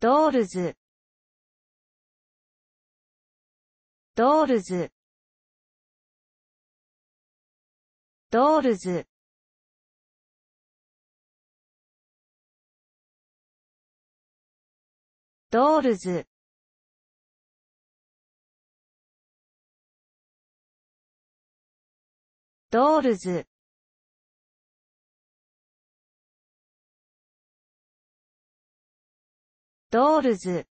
ドールズドールズドールズドールズドールズドールズ